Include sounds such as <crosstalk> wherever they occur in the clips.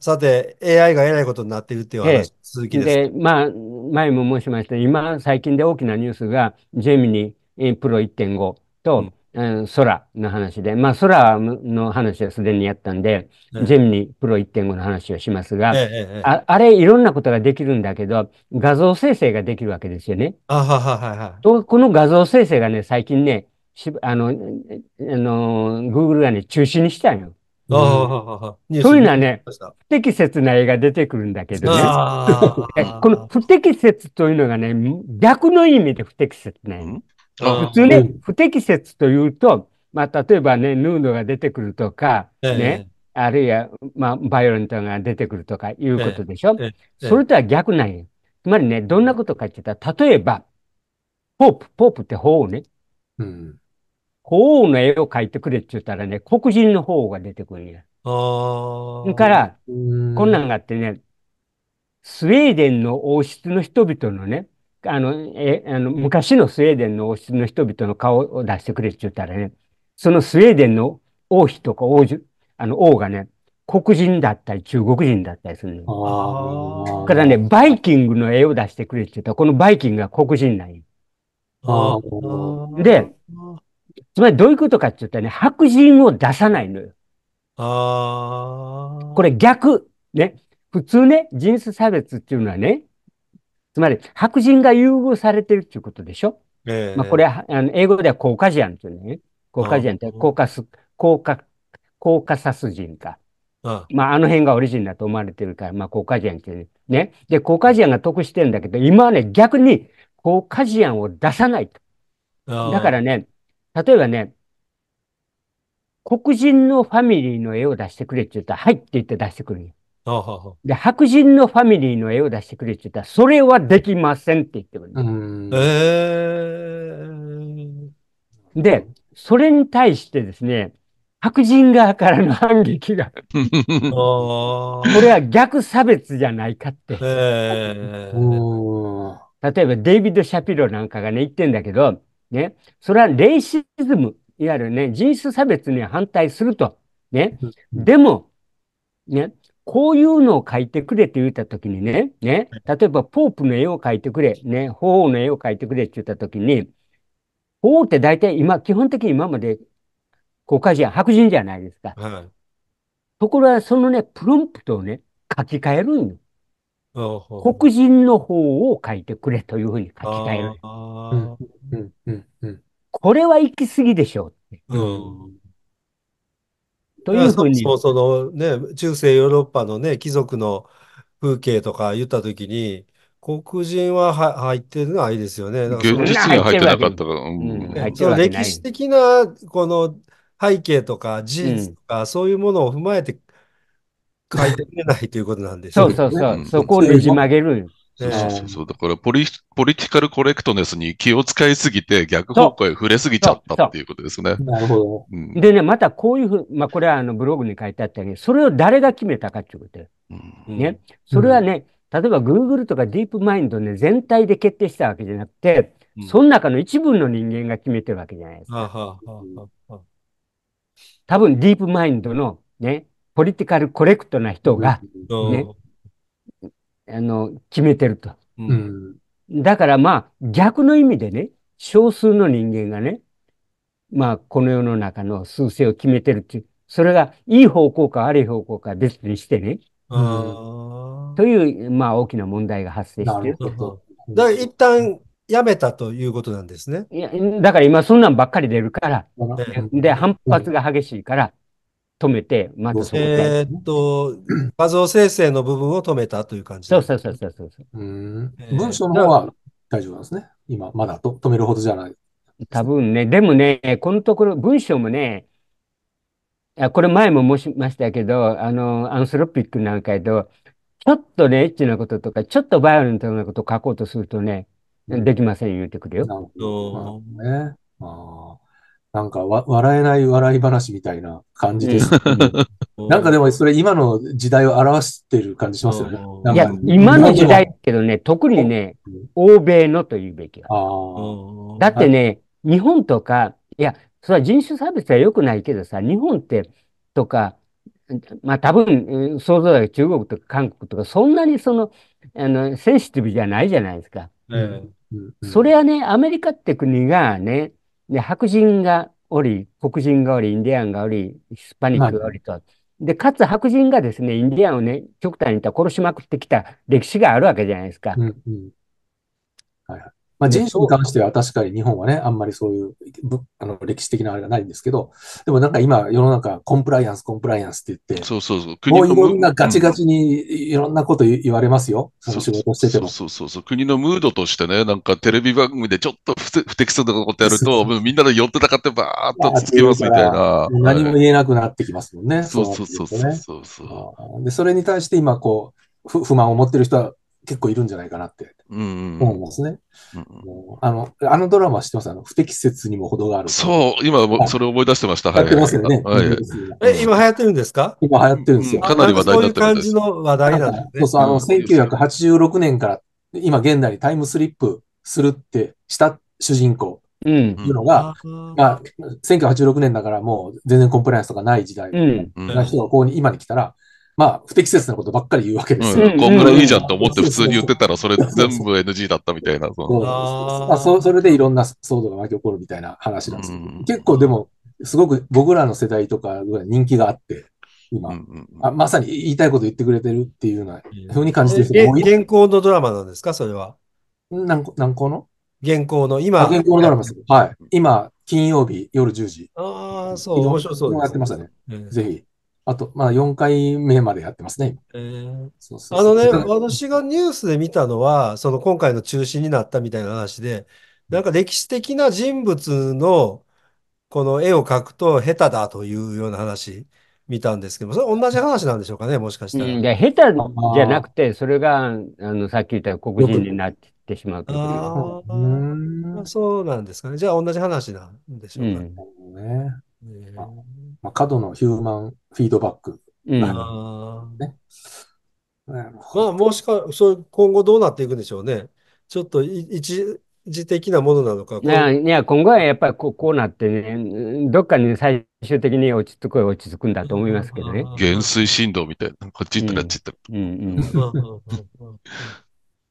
さて、AI がえらいことになっているっていう話、続きです。で、まあ、前も申しました、今、最近で大きなニュースが、ジェミニプロ1.5と、うん、空の話で、まあ、空の話はすでにやったんで、ええ、ジェミニプロ1.5の話をしますが、え、あ、あれ、いろんなことができるんだけど、画像生成ができるわけですよね。あははははこの画像生成がね、最近ね、あの、あの、Google がね、中止にしたんよ。ああ、そういうのはね、不適切な絵が出てくるんだけどね。この不適切というのがね、逆の意味で不適切なの。普通ね、不適切というと、まあ、例えばね、ヌードが出てくるとか、ね、あるいは、まあ、バイオレントが出てくるとかいうことでしょ。それとは逆なんよ。つまりね、どんなことかって言ったら、例えば、ポープ、ポープって法をね、うん、法王の絵を描いてくれって言ったらね、黒人の方が出てくるんや。ああ。から、こんなんがあってね、スウェーデンの王室の人々のね、あの、え、あの、昔のスウェーデンの王室の人々の顔を出してくれって言ったらね、そのスウェーデンの王妃とか王女、あの、王がね、黒人だったり中国人だったりするの。あからね、バイキングの絵を出してくれって言ったら、このバイキングが黒人なんよ。で、つまりどういうことかって言ったらね、白人を出さないのよ。ああ。これ逆。ね。普通ね、人種差別っていうのはね、つまり白人が優遇されてるっていうことでしょ。えー、まあ、これはあの英語ではコーカジアンっていうね。コーカジアンって、コーカス、コーカ、コーカサス人か。まあ、あの辺がオリジンだと思われてるから、まあ、コーカジアンってね。ね。で、コーカジアンが得してるんだけど、今はね、逆にコーカジアンを出さないと。だからね、例えばね、黒人のファミリーの絵を出してくれって言ったら、はいって言って出してくるで、白人のファミリーの絵を出してくれって言ったら、それはできませんって言ってくる。で、それに対してですね、白人側からの反撃が <laughs> これは逆差別じゃないかって。例えば、デイビッド・シャピロなんかがね、言ってんだけど、ね、それはレイシズム、いわゆるね、人種差別に反対すると。ね、でも、ね、こういうのを描いてくれって言ったときにね、ね、例えばポープの絵を描いてくれ、ね、法王の絵を描いてくれって言ったときに、法王って大体今、基本的に今まで国家人、白人じゃないですか。はい、ところが、そのね、プロンプトをね、書き換えるんよ。黒人の方を書いてくれというふうに書きたい。これは行き過ぎでしょう、うん、というふうに。そもそもね、中世ヨーロッパのね、貴族の風景とか言ったときに、黒人はは入ってるのはいいですよね。だから現実には入ってなかったから。歴史的なこの背景とか事実とか、そういうものを踏まえて書いてくれないということなんでしょう、ね、そうそうそう、そこをねじ曲げる。そうそうそうだからポリ、ポリティカルコレクトネスに気を使いすぎて、逆方向へ触れすぎちゃったっていうことですね。なるほど、うん。でね、またこういうふう、まあ、これはあのブログに書いてあったように、それを誰が決めたかっていうことうん、ね。それはね、例えば Google とか DeepMind ね、全体で決定したわけじゃなくて、その中の一部の人間が決めてるわけじゃないですか。多分 DeepMind のね、ポリティカルコレクトな人が、ね、あの、決めてると。うん、だからまあ、逆の意味でね、少数の人間がね、まあ、この世の中の数勢を決めてるっていう、それがいい方向か悪い方向か別にしてね、うん、という、まあ、大きな問題が発生してる。だから一旦やめたということなんですね。いや、だから今そんなんばっかり出るから、で、反発が激しいから、止めて、またそこで。えー、っと、画像生成の部分を止めたという感じそうそうそうそうそう。うん、えー、文章の方は大丈夫なんですね。今、まだと止めるほどじゃない。多分ね、でもね、このところ、文章もね、これ前も申しましたけど、あの、アンスロピックなんかやと、ちょっとね、エッチなこととか、ちょっとバイオレントなことを書こうとするとね、できません言うてくれよ。なるほど、ね。ああ。なんか笑えない笑い話みたいな感じです、ね。なんかでもそれ今の時代を表してる感じしますよね。いや、今の時代けどね、特にね、欧米のというべきだ。だってね、はい、日本とか、いや、それは人種差別は良くないけどさ、日本って、とか、まあ多分、想像だけ中国とか韓国とか、そんなにその、あの、センシティブじゃないじゃないですか。うん、それはね、アメリカって国がね、で、白人がおり、黒人がおり、インディアンがおり、ヒスパニックがおりと。で、かつ白人がですね、インディアンをね、極端に言ったら殺しまくってきた歴史があるわけじゃないですか。うんうんはい、まあ、人種に関しては確かに日本はね、あんまりそういうあの歴史的なあれがないんですけど、でもなんか今、世の中、コンプライアンス、コンプライアンスって言って、そうそうそう国もういろんなガチガチにいろんなこと言われますよ、その仕事してても。そうそうそう国のムードとしてね、なんかテレビ番組でちょっと不適切なことやると、みんなで寄ってたかってばーっとつきますみたいな。何も言えなくなってきますもんね。そうそうそうそうそうそう。で、それに対して今、こう、不満を持ってる人は結構いるんじゃないかなって思うんですね。あのあのドラマ知ってますあの不適切にも程がある。そう、今、それ思い出してました。はい。ますよね。え、今流行ってるんですか今流行ってるんですよ。かなり話題になってるんです。そういう感じの話題なんね。そうそう、あの、1986年から今現代にタイムスリップするってした主人公。うん、いうのが、まあ、1986年だからもう全然コンプライアンスとかない時代の人がここに、今に来たら、まあ、不適切なことばっかり言うわけですよ。うん、こんぐらいいいじゃんと思って普通に言ってたら、それ全部 NG だったみたいな。そうそれでいろんな騒動が巻き起こるみたいな話なんですうん、結構でも、すごく僕らの世代とかぐらい人気があって、今、うんあ、まさに言いたいこと言ってくれてるっていうふうに感じてる人え現行のドラマなんですか、それは。何何個の現行の、今。現行のドラマです。はい。今、金曜日夜10時。ああ、そう、面白そうです、ね。やってましたね。ぜひ。あと、まあ、4回目までやってますね。えそうそうあのね、私がニュースで見たのは、その今回の中心になったみたいな話で、なんか歴史的な人物のこの絵を描くと下手だというような話見たんですけど、それ同じ話なんでしょうかね、もしかしたら。いや、下手じゃなくて、それが、あの、さっき言った黒人になってしまうという。そうなんですかね。じゃあ同じ話なんでしょうかね。うん、ね、まあ、過度のヒューマンフィードバック、うん、まあ、もしか、そう今後どうなっていくんでしょうね。ちょっと一時的なものなのか。いや、いや今後はやっぱりこうこうなってね、どっかに、最終的に落ち着く落ち着くんだと思いますけどね。減衰振動みたいな。こっちにっっちゃった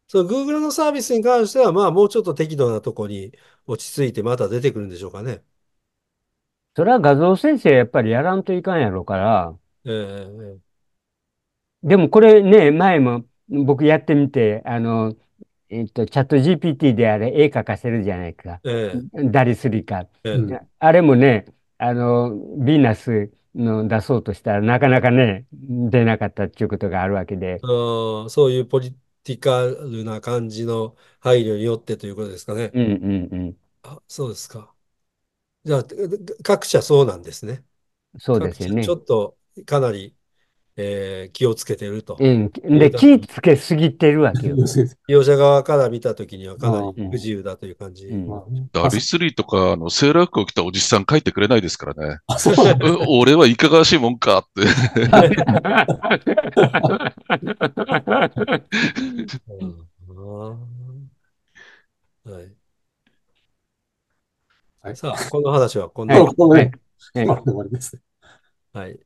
そ Google のサービスに関しては、まあ、もうちょっと適度なとこに落ち着いて、また出てくるんでしょうかね。それは画像生成やっぱりやらんといかんやろから。ええ。でもこれね、前も僕やってみて、あの、えっと、チャット GPT であれ、絵描かせるじゃないか。えダリスリか、あれもね、あの、ヴィーナスの出そうとしたらなかなかね、出なかったっていうことがあるわけで。そういうポリティカルな感じの配慮によってということですかね。うんうんうん。あ、そうですか。じゃあ、各社そうなんですね。そうですよね。ちょっとかなり、えー、気をつけてると。うん。で、気つけすぎてるわけよ。利用者側から見たときにはかなり不自由だという感じ。うんうん、ダビスリーとか、あの、セーラー服を着たおじさん書いてくれないですからね。俺はいかがわしいもんかって <laughs> うん。はい。はい、さあ、この話はこんな、感じで終わりです。はい